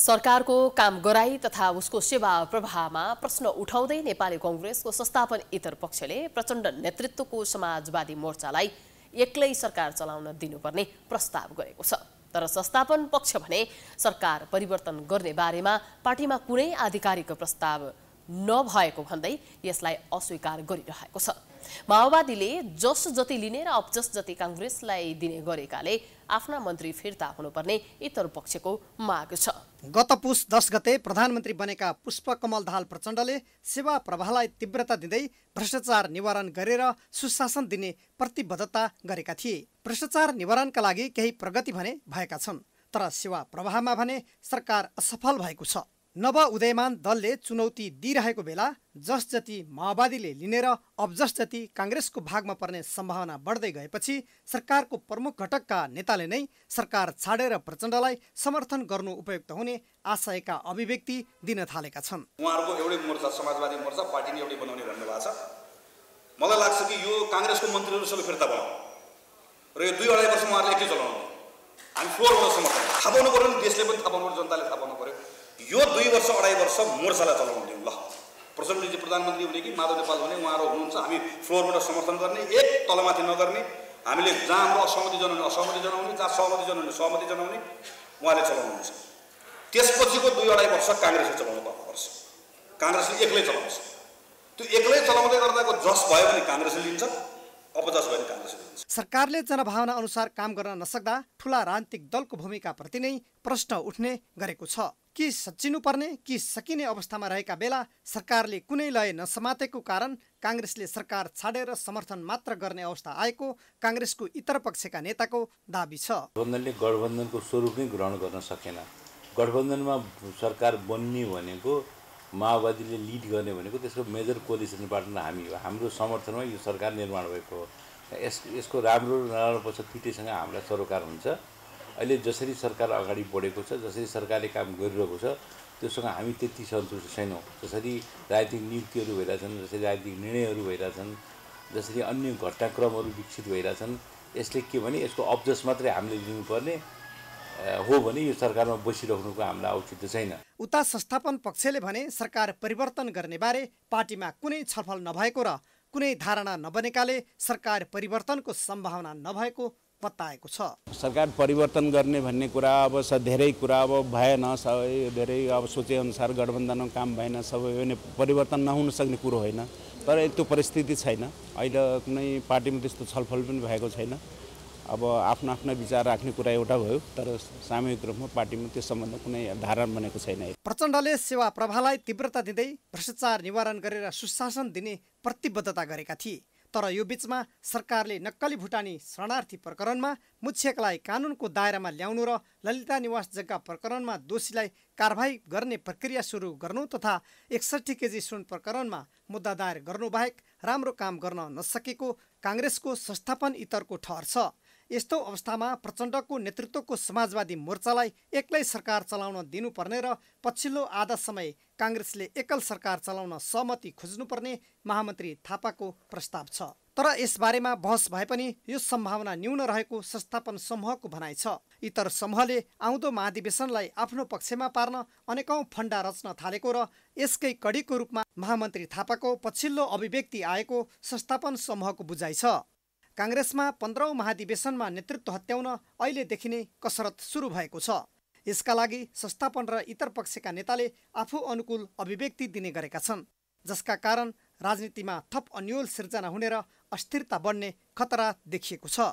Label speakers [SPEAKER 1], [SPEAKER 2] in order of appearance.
[SPEAKER 1] सरकारको काम गराई तथा उसको सेवा प्रवाहमा प्रश्न उठाउँदै नेपाली कङ्ग्रेसको संस्थापन इतर पक्षले प्रचण्ड नेतृत्वको समाजवादी मोर्चालाई एक्लै सरकार चलाउन दिनुपर्ने प्रस्ताव गरेको छ तर संस्थापन पक्ष भने सरकार परिवर्तन गर्ने बारेमा पार्टीमा कुनै आधिकारिक प्रस्ताव नभएको भन्दै यसलाई अस्वीकार गरिरहेको छ माओवादीले जस जति लिने र अपजस जति काङ्ग्रेसलाई
[SPEAKER 2] दिने गरेकाले आफ्ना मन्त्री फिर्ता हुनुपर्ने इतर पक्षको माग छ गत पुष दस गते प्रधानमन्त्री बनेका पुष्पकमल दाहाल प्रचण्डले सेवा प्रवाहलाई तीव्रता दिँदै भ्रष्टाचार निवारण गरेर सुशासन दिने प्रतिबद्धता गरेका थिए भ्रष्टाचार निवारणका लागि केही प्रगति भने भएका छन् तर सेवा प्रवाहमा भने सरकार असफल भएको छ नव उदयमान दलले चुनौती दिइरहेको बेला जस जति माओवादीले लिनेर अब जस जति काङ्ग्रेसको भागमा पर्ने सम्भावना बढ्दै गएपछि सरकारको प्रमुख घटकका नेताले नै सरकार छाडेर प्रचण्डलाई समर्थन गर्नु उपयुक्त हुने आशयका अभिव्यक्ति दिन थालेका छन्
[SPEAKER 1] उहाँहरूको एउटै मोर्चा समाजवादी मोर्चा पार्टीले एउटै बनाउने भएको छ मलाई लाग्छ कि यो काङ्ग्रेसको मन्त्रीहरू सबै फिर्ता र यो दुई अढाई वर्ष उहाँहरूले एकै चलाउनु हामी फोहोर वर्षसम्म थाहा पाउनु पऱ्यो नि देशले पनि थाहा पाउनु पऱ्यो जनताले थाहा पाउनु पऱ्यो यो दुई वर्ष अढाई वर्ष मोर्चालाई चलाउनु दिउँ ल प्रचण्डजी प्रधानमन्त्री हुने कि माधव नेपाल हुने उहाँहरू हुनुहुन्छ हामी फ्लोरबाट समर्थन गर्ने एक तलमाथि नगर्ने हामीले जहाँ हाम्रो असहमति जनाउने असहमति जनाउने जहाँ सहमति जनाउने सहमति जनाउने उहाँले चलाउनुहुन्छ त्यसपछिको दुई अढाई वर्ष काङ्ग्रेसले चलाउनु पर्नु पर्छ काङ्ग्रेसले एक्लै चलाउँछ त्यो एक्लै चलाउँदै गर्दाको जस भयो भने काङ्ग्रेसले लिन्छ सरकारले
[SPEAKER 2] जनभावना अनुसार काम गर्न नसक्दा ठुला राजनीतिक दलको भूमिका प्रति नै प्रश्न उठ्ने गरेको छ कि सचिनु पर्ने कि सकिने अवस्थामा रहेका बेला सरकारले कुनै लय नसमातेको कारण काङ्ग्रेसले सरकार छाडेर समर्थन मात्र गर्ने अवस्था आएको काङ्ग्रेसको इतर पक्षका नेताको दावी छ
[SPEAKER 3] गठबन्धनले गठबन्धनको स्वरूप नै ग्रहण गर्न सकेन गठबन्धनमा सरकार बन्ने भनेको माओवादीले लिड गर्ने भनेको त्यसको मेजर कोलिसन पार्टनर हामी हो हाम्रो समर्थनमा यो सरकार निर्माण भएको हो यस यसको राम्रो नराम्रो पक्ष तिटैसँग हामीलाई सरोकार हुन्छ अहिले जसरी सरकार अगाडि बढेको छ जसरी सरकारले काम गरिरहेको छ त्योसँग हामी त्यति सन्तुष्ट छैनौँ जसरी राजनीतिक नियुक्तिहरू भइरहेछन् जसरी राजनीतिक निर्णयहरू भइरहेछन् जसरी अन्य घटनाक्रमहरू विकसित भइरहेछन् यसले के भने यसको अब्जस मात्रै हामीले लिनुपर्ने हो भने यो सरकारमा बसिरहनुको हामीलाई औचित्य छैन
[SPEAKER 2] उता संस्थापन पक्षले भने सरकार परिवर्तन गर्ने बारे पार्टीमा कुनै छलफल नभएको र कुनै धारणा नबनेकाले सरकार परिवर्तनको सम्भावना नभएको बताएको छ
[SPEAKER 3] सरकार परिवर्तन गर्ने भन्ने कुरा अब धेरै कुरा अब भएन सबै धेरै अब सोचेअनुसार गठबन्धनको काम भएन सबै परिवर्तन नहुन सक्ने कुरो होइन तर त्यो परिस्थिति छैन अहिले कुनै पार्टीमा त्यस्तो छलफल पनि भएको छैन अब आफ्नो आफ्नो विचार राख्ने कुरा एउटा भयो तर सामूहिक रूपमा पार्टीमा त्यो सम्बन्ध कुनै धारण
[SPEAKER 2] बनेको छैन प्रचण्डले सेवा प्रभावलाई तीव्रता दिँदै भ्रष्टाचार निवारण गरेर सुशासन दिने प्रतिबद्धता गरेका थिए तर यो बिचमा सरकारले नक्कली भुटानी शरणार्थी प्रकरणमा मुछेकलाई कानुनको दायरामा ल्याउनु र ललिता निवास जग्गा प्रकरणमा दोषीलाई कारवाही गर्ने प्रक्रिया सुरु गर्नु तथा एकसठी केजी सुन प्रकरणमा मुद्दा दायर गर्नुबाहेक राम्रो काम गर्न नसकेको काङ्ग्रेसको संस्थापन इतरको ठहर छ यस्तो अवस्थामा प्रचण्डको नेतृत्वको समाजवादी मोर्चालाई एक्लै सरकार चलाउन दिनुपर्ने र पछिल्लो आधा समय काङ्ग्रेसले एकल सरकार चलाउन सहमति खोज्नुपर्ने महामन्त्री थापाको प्रस्ताव छ तर यसबारेमा बहस भए पनि यो सम्भावना न्यून रहेको संस्थापन समूहको भनाइ छ इतर समूहले आउँदो महाधिवेशनलाई आफ्नो पक्षमा पार्न अनेकौं फण्डा रच्न थालेको र यसकै कडीको रूपमा महामन्त्री थापाको पछिल्लो अभिव्यक्ति आएको संस्थापन समूहको बुझाइ छ काङ्ग्रेसमा पन्ध्रौँ महाधिवेशनमा नेतृत्व हत्याउन अहिलेदेखि नै कसरत सुरु भएको छ यसका लागि संस्थापन र इतर पक्षका नेताले आफू अनुकूल अभिव्यक्ति दिने गरेका छन् जसका कारण राजनीतिमा थप अन्यल सिर्जना हुने र अस्थिरता बढ्ने खतरा देखिएको छ